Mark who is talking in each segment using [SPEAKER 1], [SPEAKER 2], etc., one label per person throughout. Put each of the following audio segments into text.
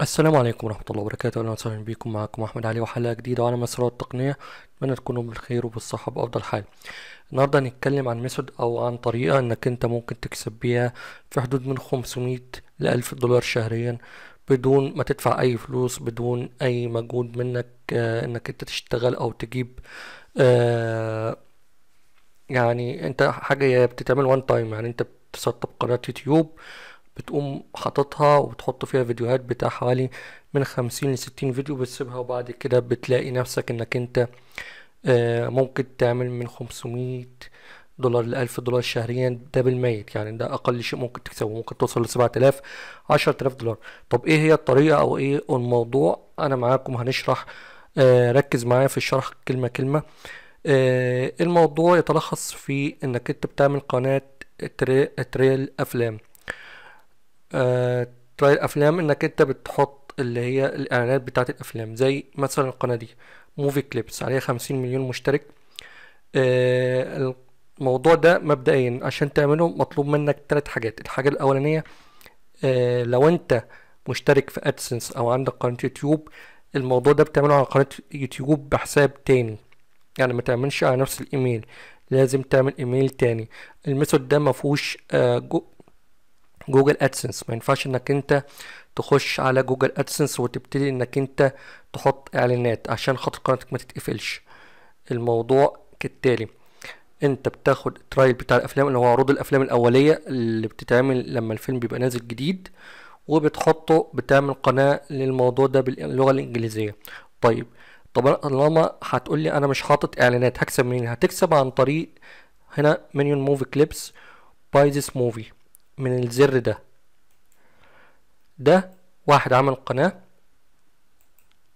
[SPEAKER 1] السلام عليكم ورحمة الله وبركاته أهلا وسهلا بكم معكم أحمد علي وحلقة جديدة على مسار التقنية أتمنى تكونوا بالخير وبالصحة بأفضل حال النهاردة هنتكلم عن ميثود أو عن طريقة إنك أنت ممكن تكسب بيها في حدود من 500 ل 1000 دولار شهريا بدون ما تدفع أي فلوس بدون أي مجهود منك آه، إنك أنت تشتغل أو تجيب آه، يعني أنت حاجة بتتعمل وان تايم يعني أنت بتسطب قناة يوتيوب بتقوم حاططها وتحط فيها فيديوهات بتاع حوالي من خمسين لستين فيديو بتسيبها وبعد كده بتلاقي نفسك انك انت آه، ممكن تعمل من خمسمية دولار لألف دولار شهريا ده بالميت يعني ده أقل شيء ممكن تكسبه ممكن توصل لسبعة آلاف عشرة آلاف دولار طب إيه هي الطريقة أو إيه الموضوع أنا معاكم هنشرح آه، ركز معايا في الشرح كلمة كلمة آه، الموضوع يتلخص في إنك أنت بتعمل قناة تريل أفلام ترايل آه، افلام انك انت بتحط اللي هي الاعلانات بتاعه الافلام زي مثلا القناه دي موفي كليبس عليها خمسين مليون مشترك آه، الموضوع ده مبدئيا عشان تعمله مطلوب منك ثلاث حاجات الحاجه الاولانيه آه، لو انت مشترك في ادسنس او عندك قناه يوتيوب الموضوع ده بتعمله على قناه يوتيوب بحساب تاني يعني ما تعملش على نفس الايميل لازم تعمل ايميل تاني الميثود ده مفهوش جوجل ادسنس ما ينفعش انك انت تخش على جوجل ادسنس وتبتدي انك انت تحط اعلانات عشان خاطر قناتك ما تتقفلش الموضوع كالتالي انت بتاخد ترايل بتاع الافلام اللي هو عروض الافلام الاوليه اللي بتتعمل لما الفيلم بيبقى نازل جديد وبتحطه بتعمل قناه للموضوع ده باللغه الانجليزيه طيب طب طالما هتقول لي انا مش حاطط اعلانات هكسب منين هتكسب عن طريق هنا منيون موفي كليبس باي ذس موفي من الزر ده ده واحد عمل قناة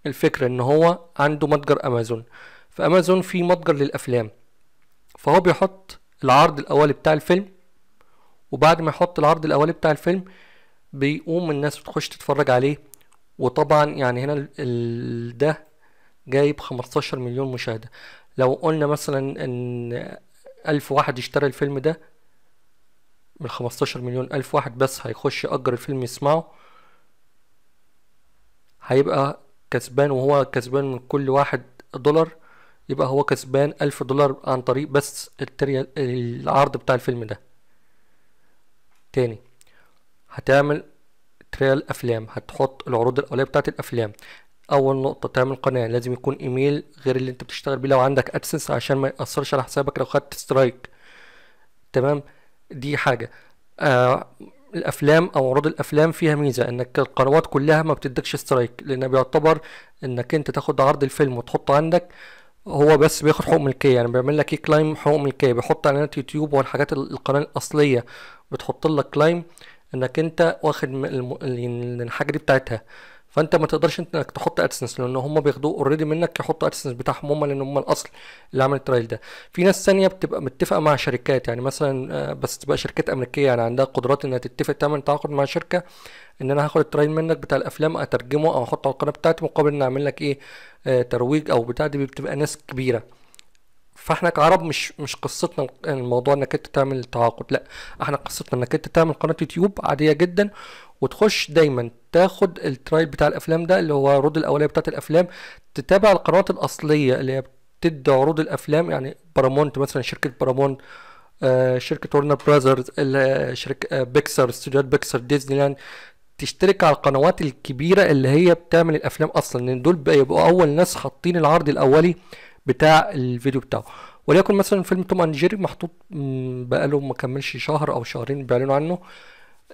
[SPEAKER 1] الفكرة ان هو عنده متجر امازون في امازون في متجر للافلام فهو بيحط العرض الاولي بتاع الفيلم وبعد ما يحط العرض الاولي بتاع الفيلم بيقوم الناس بتخش تتفرج عليه وطبعا يعني هنا ده جايب 15 مليون مشاهدة لو قلنا مثلا ان ألف واحد اشترى الفيلم ده من 15 مليون ألف واحد بس هيخش يأجر الفيلم يسمعه هيبقى كسبان وهو كسبان من كل واحد دولار يبقى هو كسبان ألف دولار عن طريق بس العرض بتاع الفيلم ده تاني هتعمل تريال أفلام هتحط العروض الأولية بتاعت الأفلام أول نقطة تعمل قناة لازم يكون إيميل غير اللي أنت بتشتغل بيه لو عندك أدسنس عشان ما يأثرش على حسابك لو خدت سترايك تمام دي حاجة آه الافلام او عروض الافلام فيها ميزه انك القنوات كلها ما بتدكش سترايك لان بيعتبر انك انت تاخد عرض الفيلم وتحطه عندك هو بس بياخد حقوق ملكيه يعني بيعمل لك ايه كلايم حقوق ملكيه بيحط اعلانات يوتيوب والحاجات القناه الاصليه بتحط لك كلايم انك انت واخد الحاجه دي بتاعتها فانت ما تقدرش انت انك تحط ادسنس لان هم بياخدوه اوريدي منك يحطوا ادسنس بتاعهم هم لان هم الاصل اللي عمل الترايل ده في ناس ثانيه بتبقى متفقه مع شركات يعني مثلا آه، بس تبقى شركات امريكيه يعني عندها قدرات انها تتفق تعمل تعاقد مع شركه ان انا هاخد الترايل منك بتاع الافلام اترجمه او احطه على القناه بتاعتي مقابل ان اعمل لك ايه آه، ترويج او بتاع دي بتبقى ناس كبيره فاحنا كعرب مش مش قصتنا الموضوع انك انت تعمل تعاقد لا احنا قصتنا انك انت تعمل قناه يوتيوب عاديه جدا وتخش دايما تاخد الترايب بتاع الافلام ده اللي هو عروض الاوليه بتاعت الافلام تتابع القنوات الاصليه اللي هي بتدي عروض الافلام يعني بارامونت مثلا شركه بارامونت آه شركه ورنر براذرز آه، شركه آه بيكسر استوديوهات بيكسر ديزني لاند تشترك على القنوات الكبيره اللي هي بتعمل الافلام اصلا لان دول بيبقوا اول ناس حاطين العرض الاولي بتاع الفيديو بتاعه وليكن مثلا فيلم توم اند جيري محطوط بقاله ما كملش شهر او شهرين بيعلنوا عنه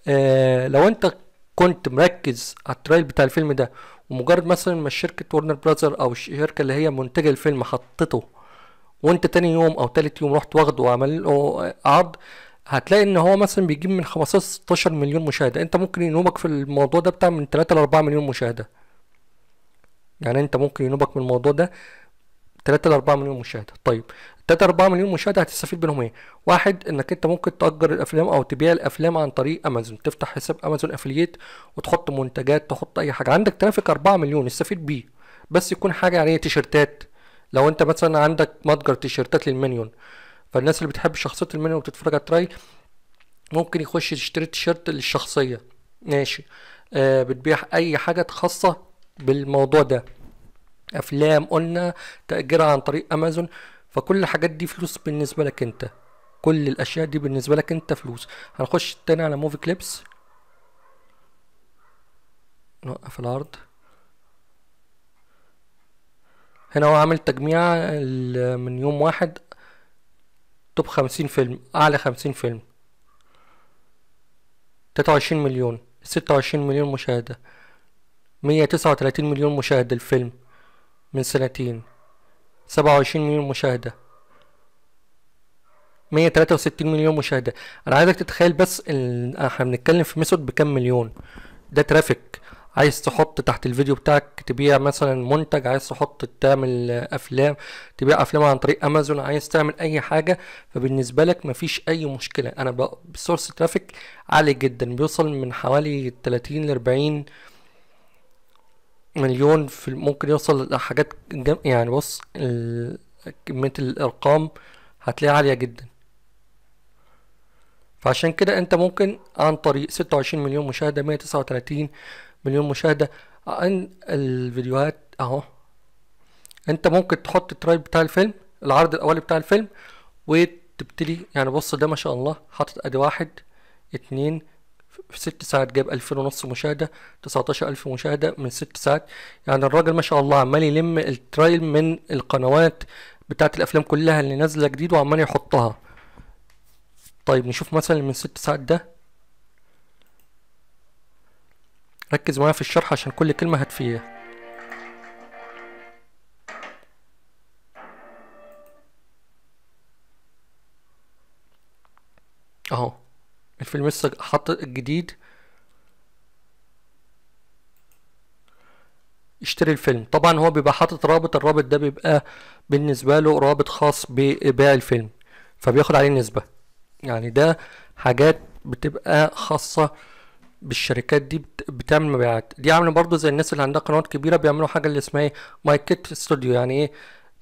[SPEAKER 1] آه لو انت كنت مركز على الترايل بتاع الفيلم ده ومجرد مثلا ما شركة ورنر براذر أو الشركة اللي هي منتجة الفيلم حطته وانت تاني يوم او تالت يوم رحت واخده وعمل له عرض هتلاقي ان هو مثلا بيجيب من 15 16 مليون مشاهده انت ممكن ينوبك في الموضوع ده بتاع من 3 ل 4 مليون مشاهده يعني انت ممكن ينوبك من الموضوع ده 3 ل 4 مليون مشاهده طيب 3 4 مليون مشاهده هتستفيد منهم ايه واحد انك انت ممكن تأجر الافلام او تبيع الافلام عن طريق امازون تفتح حساب امازون افلييت وتحط منتجات تحط اي حاجه عندك ترافيك 4 مليون استفيد بيه بس يكون حاجه يعني تيشرتات لو انت مثلا عندك متجر تيشرتات للمنيون فالناس اللي بتحب شخصيه المنيون وبتتفرج على التراي ممكن يخش يشتري تيشرت للشخصيه ماشي آه بتبيع اي حاجه خاصه بالموضوع ده افلام قلنا تاجرها عن طريق امازون فكل الحاجات دي فلوس بالنسبه لك انت كل الاشياء دي بالنسبه لك انت فلوس هنخش تاني على موفي كليبس نوقف العرض هنا هو عامل تجميع من يوم واحد توب خمسين فيلم اعلى خمسين فيلم تلاتة وعشرين مليون ستة وعشرين مليون مشاهدة مية تسعة وتلاتين مليون مشاهدة الفيلم من سنتين سبعة وعشرين مليون مشاهدة مية تلاتة وستين مليون مشاهدة أنا عايزك تتخيل بس احنا بنتكلم في ميثود بكام مليون ده ترافيك عايز تحط تحت الفيديو بتاعك تبيع مثلا منتج عايز تحط تعمل افلام تبيع افلام عن طريق امازون عايز تعمل اي حاجه فبالنسبه لك مفيش اي مشكله انا بسورس ترافيك عالي جدا بيوصل من حوالي 30 ل 40 مليون في ممكن يوصل لحاجات جم... يعني بص ال... كمية الأرقام هتلاقيها عالية جدا فعشان كده انت ممكن عن طريق ستة وعشرين مليون مشاهدة مية تسعة وتلاتين مليون مشاهدة عن الفيديوهات اهو انت ممكن تحط الترايب بتاع الفيلم العرض الاولي بتاع الفيلم وتبتدي يعني بص ده ما شاء الله حاطط ادي واحد اتنين في ست ساعات جاب 2000 ونص مشاهدة 19000 مشاهدة من ست ساعات يعني الراجل ما شاء الله عمال يلم الترايل من القنوات بتاعت الأفلام كلها اللي نازلة جديد وعمال يحطها طيب نشوف مثلا من ست ساعات ده ركز معايا في الشرح عشان كل كلمة هتفية اهو الفيلم لسه حط الجديد اشتري الفيلم طبعا هو بيبقى حاطط رابط الرابط ده بيبقى بالنسبة له رابط خاص ببيع الفيلم فبياخد عليه نسبة يعني ده حاجات بتبقى خاصة بالشركات دي بتعمل مبيعات دي عامله برضو زي الناس اللي عندها قنوات كبيره بيعملوا حاجه اللي اسمها ايه مايكت ستوديو يعني ايه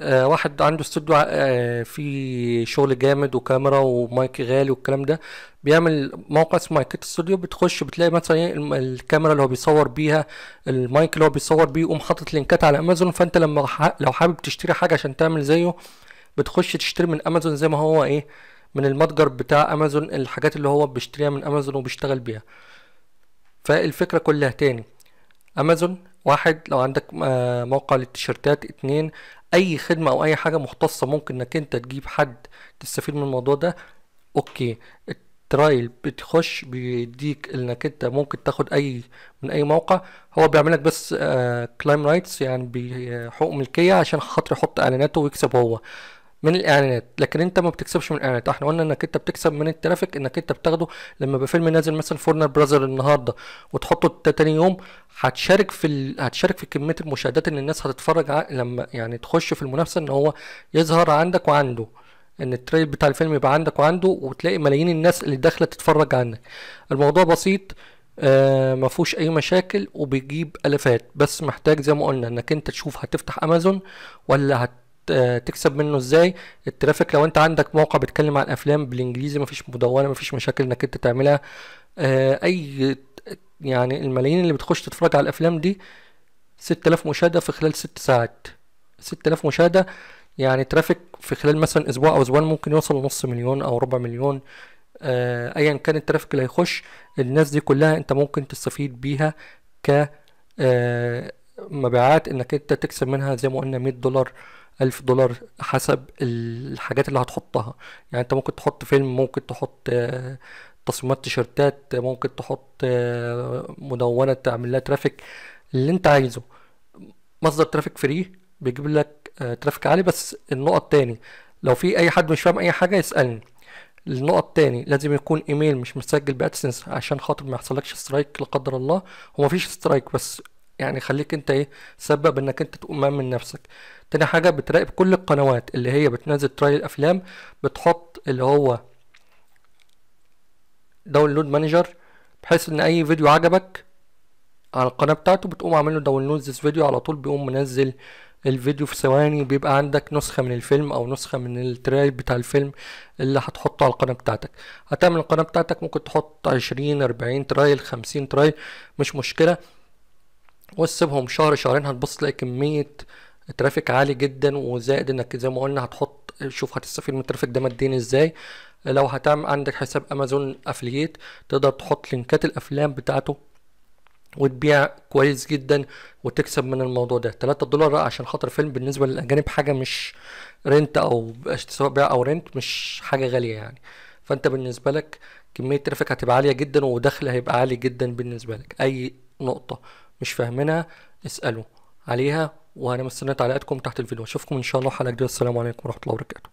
[SPEAKER 1] آه، واحد عنده استوديو آه، في شغل جامد وكاميرا ومايك غالي والكلام ده بيعمل موقع اسمه مايكت استوديو بتخش بتلاقي مثلا إيه، الكاميرا اللي هو بيصور بيها المايك اللي هو بيصور بيه يقوم حاطط لينكات على امازون فانت لما لو حابب تشتري حاجه عشان تعمل زيه بتخش تشتري من امازون زي ما هو ايه من المتجر بتاع امازون الحاجات اللي هو بيشتريها من امازون وبيشتغل بيها فالفكره كلها تاني امازون واحد لو عندك آه، موقع للتيشيرتات اتنين اي خدمه او اي حاجه مختصه ممكن انك انت تجيب حد تستفيد من الموضوع ده اوكي الترايل بتخش بيديك انك انت ممكن تاخد اي من اي موقع هو بيعملك بس كلايم آه، رايتس يعني بحقوق آه، ملكيه عشان خاطر يحط اعلاناته ويكسب هو من الاعلانات لكن انت ما بتكسبش من الاعلانات احنا قلنا انك انت بتكسب من الترافيك انك انت بتاخده لما يبقى فيلم نازل مثلا فورنر براذر النهارده وتحطه تاني يوم هتشارك في ال... هتشارك في كميه المشاهدات ان الناس هتتفرج ع... لما يعني تخش في المنافسه ان هو يظهر عندك وعنده ان التريل بتاع الفيلم يبقى عندك وعنده وتلاقي ملايين الناس اللي داخله تتفرج عنك الموضوع بسيط آه ما فيهوش اي مشاكل وبيجيب الافات بس محتاج زي ما قلنا انك انت تشوف هتفتح امازون ولا هت تكسب منه ازاي الترافيك لو انت عندك موقع بيتكلم عن افلام بالانجليزي مفيش مدونه مفيش مشاكل انك انت تعملها آه، اي يعني الملايين اللي بتخش تتفرج على الافلام دي 6000 مشاهده في خلال 6 ساعات 6000 مشاهده يعني ترافيك في خلال مثلا اسبوع او اسبوعين ممكن يوصل لنص مليون او ربع مليون آه، ايا كان الترافيك اللي هيخش الناس دي كلها انت ممكن تستفيد بيها ك آه، مبيعات انك انت تكسب منها زي ما قلنا 100 دولار ألف دولار حسب الحاجات اللي هتحطها يعني انت ممكن تحط فيلم ممكن تحط آه، تصميمات تيشرتات ممكن تحط آه، مدونة تعمل لها ترافيك اللي انت عايزه مصدر ترافيك فري بيجيب لك آه، ترافيك عالي بس النقط تاني لو في اي حد مش فاهم اي حاجة يسألني النقط تاني لازم يكون ايميل مش مسجل بادسنس عشان خاطر ما يحصلكش سترايك لا قدر الله هو مفيش سترايك بس يعني خليك انت ايه سبب انك انت تقوم من نفسك تاني حاجه بتراقب كل القنوات اللي هي بتنزل ترايل افلام بتحط اللي هو داونلود مانجر بحيث ان اي فيديو عجبك على القناه بتاعته بتقوم عامل له داونلود ذس فيديو على طول بيقوم منزل الفيديو في ثواني بيبقى عندك نسخة من الفيلم أو نسخة من الترايل بتاع الفيلم اللي هتحطه على القناة بتاعتك هتعمل القناة بتاعتك ممكن تحط عشرين أربعين ترايل خمسين ترايل مش مشكلة وسيبهم شهر شهرين هتبص تلاقي كمية ترافيك عالي جدا وزائد انك زي ما قلنا هتحط شوف هتستفيد من الترافيك ده ماديا ازاي لو هتعمل عندك حساب امازون افلييت تقدر تحط لينكات الافلام بتاعته وتبيع كويس جدا وتكسب من الموضوع ده 3 دولار عشان خاطر فيلم بالنسبه للاجانب حاجه مش رنت او سواء بيع او رنت مش حاجه غاليه يعني فانت بالنسبه لك كميه ترافيك هتبقى عاليه جدا ودخل هيبقى عالي جدا بالنسبه لك اي نقطه مش فاهمينها اسألوا عليها وأنا مستني تعليقاتكم تحت الفيديو أشوفكم إن شاء الله حلقة جديدة السلام عليكم ورحمة الله وبركاته